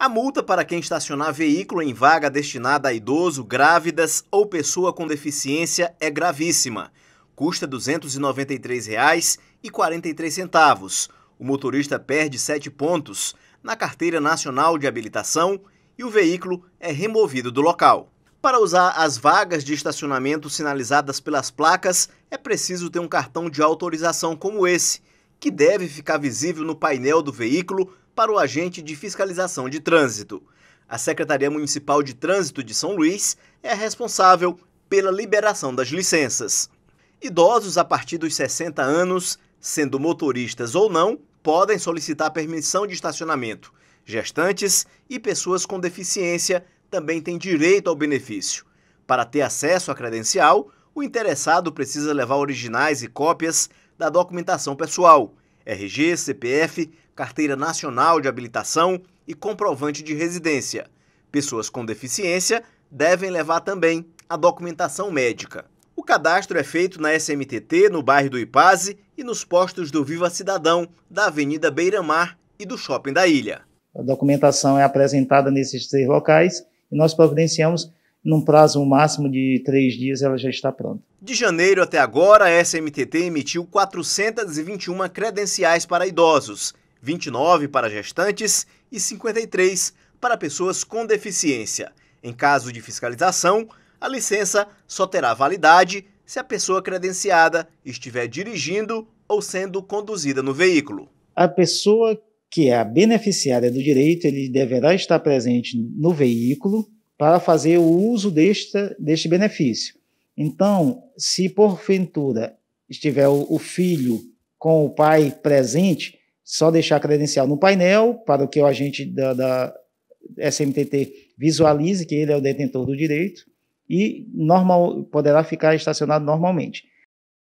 A multa para quem estacionar veículo em vaga destinada a idoso, grávidas ou pessoa com deficiência é gravíssima. Custa R$ 293,43. O motorista perde 7 pontos na Carteira Nacional de Habilitação e o veículo é removido do local. Para usar as vagas de estacionamento sinalizadas pelas placas, é preciso ter um cartão de autorização como esse, que deve ficar visível no painel do veículo para o agente de fiscalização de trânsito. A Secretaria Municipal de Trânsito de São Luís é responsável pela liberação das licenças. Idosos a partir dos 60 anos, sendo motoristas ou não, podem solicitar permissão de estacionamento. Gestantes e pessoas com deficiência também têm direito ao benefício. Para ter acesso à credencial, o interessado precisa levar originais e cópias da documentação pessoal, RG, CPF, Carteira Nacional de Habilitação e comprovante de residência. Pessoas com deficiência devem levar também a documentação médica. O cadastro é feito na SMTT, no bairro do Ipaze e nos postos do Viva Cidadão, da Avenida Beiramar e do Shopping da Ilha. A documentação é apresentada nesses três locais e nós providenciamos num prazo máximo de três dias ela já está pronta. De janeiro até agora, a SMTT emitiu 421 credenciais para idosos, 29 para gestantes e 53 para pessoas com deficiência. Em caso de fiscalização, a licença só terá validade se a pessoa credenciada estiver dirigindo ou sendo conduzida no veículo. A pessoa que é a beneficiária do direito, ele deverá estar presente no veículo para fazer o uso deste deste benefício. Então, se porventura estiver o, o filho com o pai presente, só deixar a credencial no painel para que o agente da, da SMTT visualize que ele é o detentor do direito e normal poderá ficar estacionado normalmente.